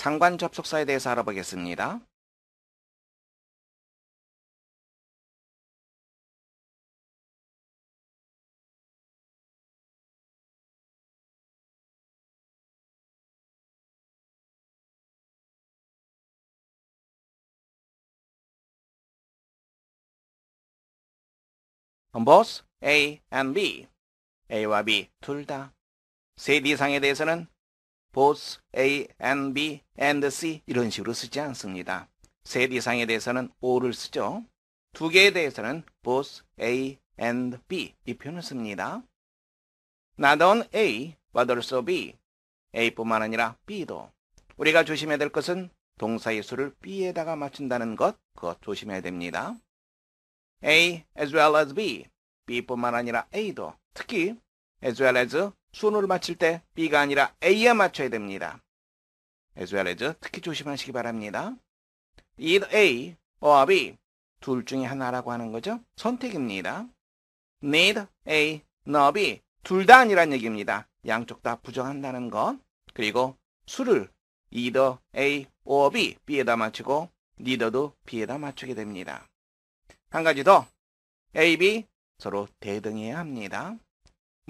상관 접속사에 대해서 알아보겠습니다. on A and B. A와 B 둘 다. 세 이상에 대해서는 both A and B and C 이런 식으로 쓰지 않습니다. 셋 이상에 대해서는 or를 쓰죠. 두 개에 대해서는 both A and B 이 표현을 씁니다. Not on A, but also B. A뿐만 아니라 B도. 우리가 조심해야 될 것은 동사의 수를 B에다가 맞춘다는 것, 그것 조심해야 됩니다. A as well as B, B뿐만 아니라 A도, 특히 as well as 수원호를 맞출때 B가 아니라 A에 맞춰야 됩니다. as well as 특히 조심하시기 바랍니다. either A or B 둘 중에 하나라고 하는 거죠. 선택입니다. need A, nor B 둘 다 아니란 얘기입니다. 양쪽 다 부정한다는 것. 그리고 수를 either A or B, B에다 맞추고 neither도 B에다 맞추게 됩니다. 한 가지 더 A, B 서로 대등해야 합니다.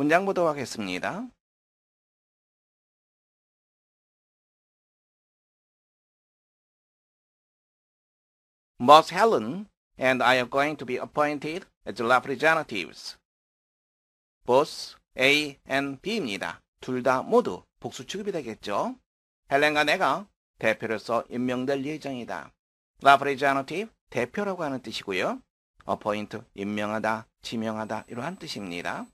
문장 보도록 하겠습니다. Both Helen and I are going to be appointed as representatives. Both A and B입니다. 둘 다 모두 복수 취급이 되겠죠. 헬렌과 내가 대표로서 임명될 예정이다. representative 대표라고 하는 뜻이고요. appoint 임명하다, 지명하다 이러한 뜻입니다.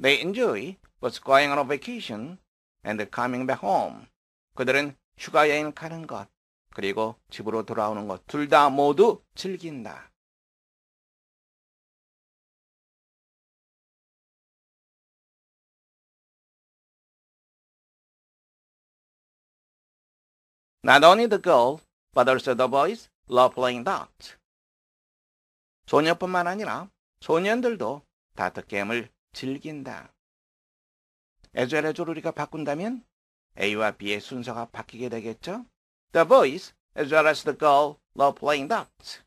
They enjoy was going on a vacation and coming back home. 그들은 휴가 여행 가는 것 그리고 집으로 돌아오는 것 둘 다 모두 즐긴다. Not only the girl, but also the boys love playing darts. 소녀뿐만 아니라 소년들도 다트 게임을 즐긴다. 에절에절 우리가 바꾼다면 A와 B의 순서가 바뀌게 되겠죠? The boys, as well as the girl, love playing darts.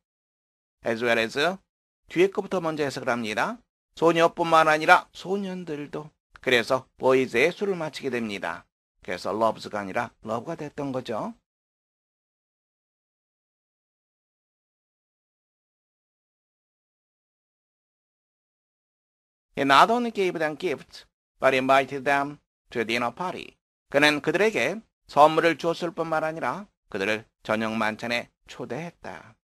as well as 뒤에 것부터 먼저 해석을 합니다. 소녀뿐만 아니라 소년들도 그래서 boys의 수를 마치게 됩니다. 그래서 loves가 아니라 love가 됐던 거죠. He not only gave them gifts, but invited them to a dinner party. 그는 그들에게 선물을 줬을 뿐만 아니라 그들을 저녁 만찬에 초대했다.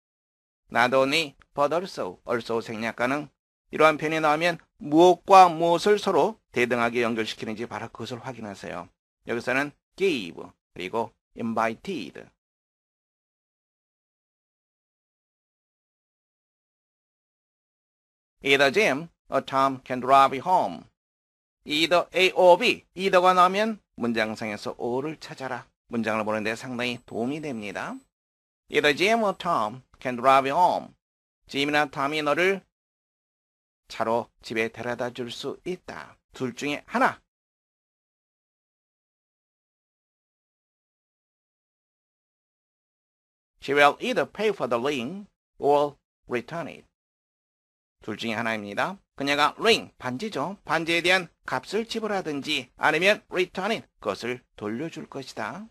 Not only, but also, also 생략 가능. 이러한 표현이 나오면 무엇과 무엇을 서로 대등하게 연결시키는지 바로 그것을 확인하세요. 여기서는 gave 그리고 invited In the gym, a Tom can drive home. either A or B. either가 나오면 문장상에서 or를 찾아라. 문장을 보는데 상당히 도움이 됩니다. either Jim or Tom can drive home. 짐이나 톰이 너를 차로 집에 데려다 줄 수 있다. 둘 중에 하나. She will either pay for the link or return it. 둘 중에 하나입니다. 그녀가 ring 반지죠. 반지에 대한 값을 지불하든지 아니면 return 인 t 것을 돌려줄 것이다.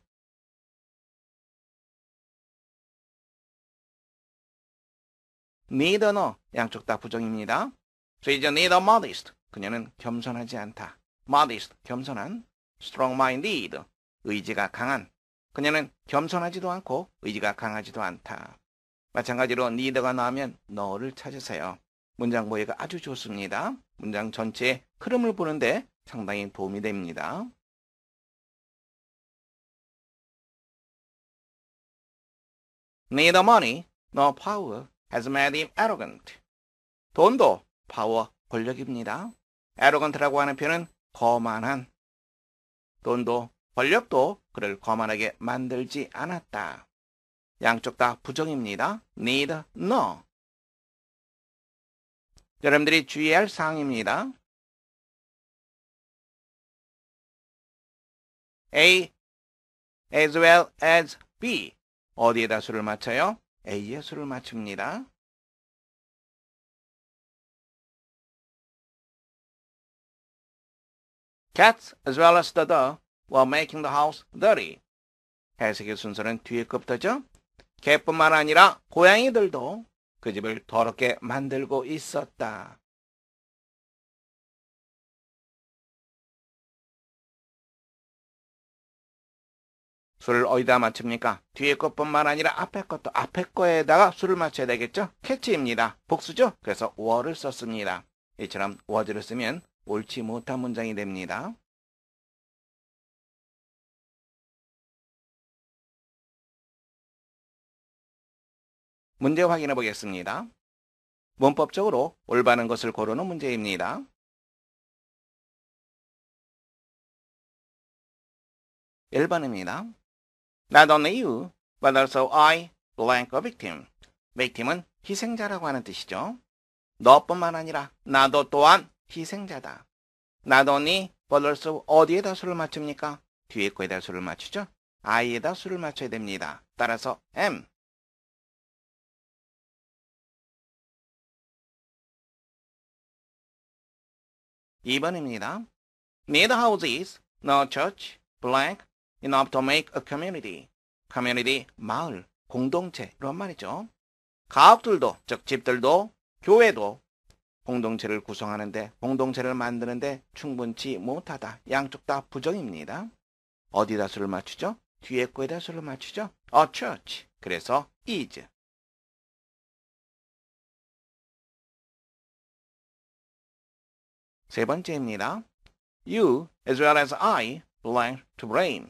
n 더너 양쪽 다 부정입니다. She is neither modest 그녀는 겸손하지 않다. modest 겸손한 strong-minded 의지가 강한 그녀는 겸손하지도 않고 의지가 강하지도 않다. 마찬가지로 n 더가 나오면 너를 찾으세요. 문장 보기가 아주 좋습니다. 문장 전체의 흐름을 보는데 상당히 도움이 됩니다. Neither money nor power has made him arrogant. 돈도 파워 권력입니다. arrogant라고 하는 표현은 거만한. 돈도 권력도 그를 거만하게 만들지 않았다. 양쪽 다 부정입니다. need, no. 여러분들이 주의할 사항입니다. A as well as B 어디에다 수를 맞춰요? A의 수를 맞춥니다. Cats as well as the dog were making the house dirty. 해석의 순서는 뒤에 것부터죠. 개뿐만 아니라 고양이들도 그 집을 더럽게 만들고 있었다. 술을 어디다 맞춥니까? 뒤에 것뿐만 아니라 앞에 것도 앞에 거에다가 술을 맞춰야 되겠죠? 캐치입니다. 복수죠? 그래서 워를 썼습니다. 이처럼 워즈를 쓰면 옳지 못한 문장이 됩니다. 문제 확인해 보겠습니다. 문법적으로 올바른 것을 고르는 문제입니다. 1번입니다 Not only you, but also I, blank a victim. victim은 희생자라고 하는 뜻이죠. 너뿐만 아니라 나도 또한 희생자다. Not only, but also 어디에다 수를 맞춥니까? 뒤에 거에다 수를 맞추죠. I에다 수를 맞춰야 됩니다. 따라서 am, 2번입니다. Need houses, no church, blank, enough to make a community. community, 마을, 공동체, 이런 말이죠. 가옥들도, 즉 집들도, 교회도 공동체를 구성하는데, 공동체를 만드는데 충분치 못하다. 양쪽 다 부정입니다. 어디다 수를 맞추죠? 뒤에 거에다 수를 맞추죠? a church. 그래서 is. 세 번째입니다. You as well as I belong to blame.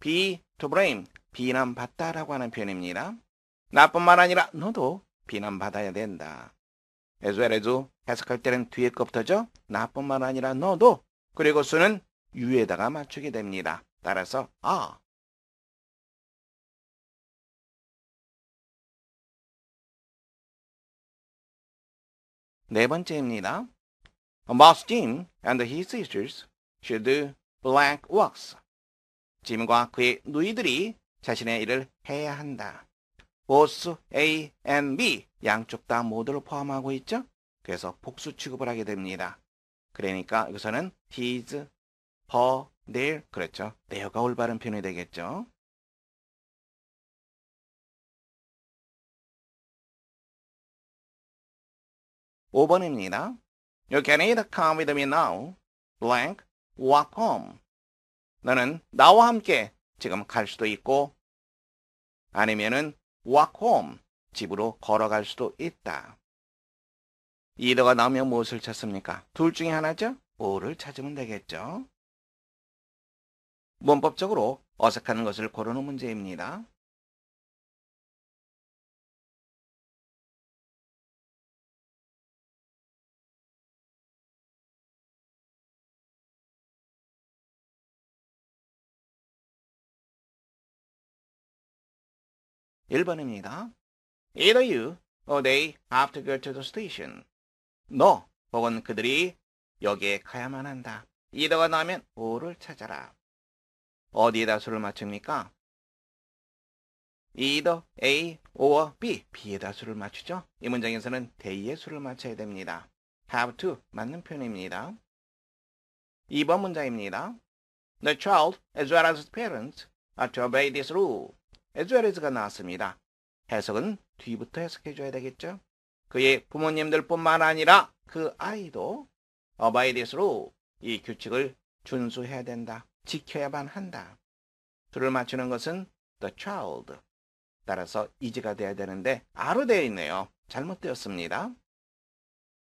be to blame. 비난받다라고 하는 표현입니다. 나뿐만 아니라 너도 비난받아야 된다. as well as 해석할 때는 뒤에 것부터죠. 나뿐만 아니라 너도 그리고 수는 유에다가 맞추게 됩니다. 따라서 아네 번째입니다. Boss Jim and his sisters should blank works. 짐과 그의 누이들이 자신의 일을 해야 한다. Boss A and B 양쪽 다 모두를 포함하고 있죠? 그래서 복수 취급을 하게 됩니다. 그러니까 여기서는 his, her, their 그렇죠. their가 올바른 표현이 되겠죠. 5번입니다 You can either come with me now, blank, or come. 너는 나와 함께 지금 갈 수도 있고 아니면은 walk home, 집으로 걸어갈 수도 있다. 이더가 나오면 무엇을 찾습니까? 둘 중에 하나죠? 오를 찾으면 되겠죠. 문법적으로 어색한 것을 고르는 문제입니다. 1번입니다. Either you or they have to go to the station. 너 혹은 그들이 여기에 가야만 한다. either가 나오면 or를 찾아라. 어디에다 수를 맞춥니까? either A or B, B에다 수를 맞추죠. 이 문장에서는 they의 수를 맞춰야 됩니다. have to 맞는 표현입니다. 2번 문장입니다. The child as well as the parents are to obey this rule. as well as가 나왔습니다. 해석은 뒤부터 해석해줘야 되겠죠? 그의 부모님들뿐만 아니라 그 아이도 어바이디스로 이 규칙을 준수해야 된다. 지켜야만 한다. 둘을 맞추는 것은 the child. 따라서 이지가 돼야 되는데 아로 되어 있네요. 잘못되었습니다.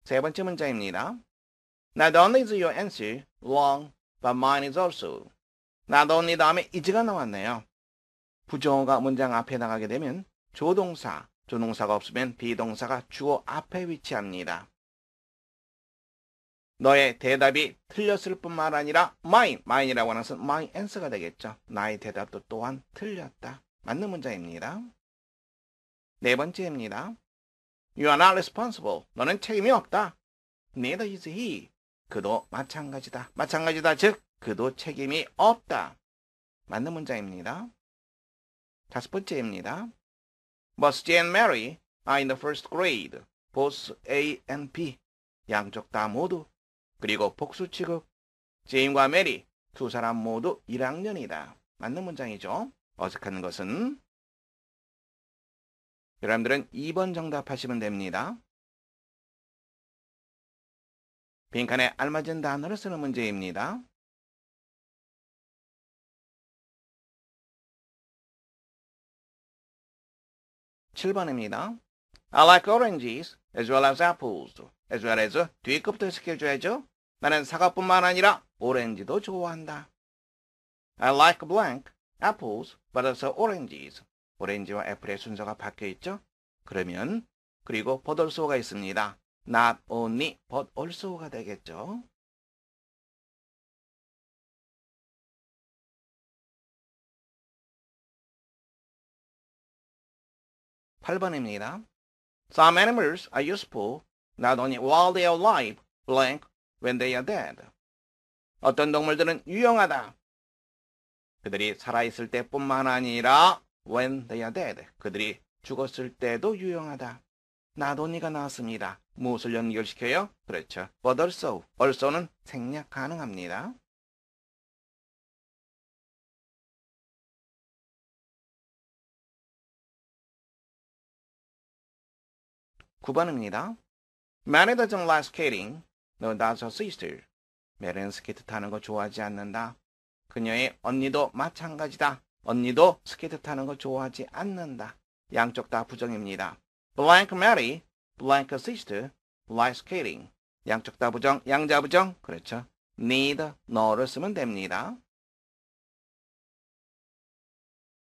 세 번째 문제입니다. Not only is your answer long, but mine is also. Not only 다음에 is가 나왔네요. 부정어가 문장 앞에 나가게 되면 조동사, 조동사가 없으면 비동사가 주어 앞에 위치합니다. 너의 대답이 틀렸을 뿐만 아니라 mine, mine이라고 하는 것은 my answer가 되겠죠. 나의 대답도 또한 틀렸다. 맞는 문장입니다. 네 번째입니다. You are not responsible. 너는 책임이 없다. Neither is he. 그도 마찬가지다. 마찬가지다. 즉, 그도 책임이 없다. 맞는 문장입니다. 다섯 번째입니다. Must and Mary are in the first grade. Both A and B. 양쪽 다 모두. 그리고 복수 취급. 제임과 메리 두 사람 모두 1학년이다. 맞는 문장이죠. 어색한 것은 여러분들은 2번 정답하시면 됩니다. 빈칸에 알맞은 단어를 쓰는 문제입니다. 7번입니다. I like oranges as well as apples as well as 뒤끝부터 해석해줘야죠. 나는 사과뿐만 아니라 오렌지도 좋아한다. I like blank apples but also oranges. 오렌지와 애플의 순서가 바뀌어 있죠. 그러면 그리고 but also가 있습니다. not only but also가 되겠죠. 8번입니다. Some animals are useful not only while they are alive, blank when they are dead. 어떤 동물들은 유용하다. 그들이 살아있을 때뿐만 아니라 when they are dead. 그들이 죽었을 때도 유용하다. 나도니가 나왔습니다. 무엇을 연결시켜요? 그렇죠. But also, also는 생략 가능합니다. 9번입니다. Many doesn't like skating. No, that's her sister. 메리는 스케이트 타는 거 좋아하지 않는다. 그녀의 언니도 마찬가지다. 언니도 스케이트 타는 거 좋아하지 않는다. 양쪽 다 부정입니다. Blank Mary, blank sister, like skating. 양쪽 다 부정, 양자 부정. 그렇죠. need, no를 쓰면 됩니다.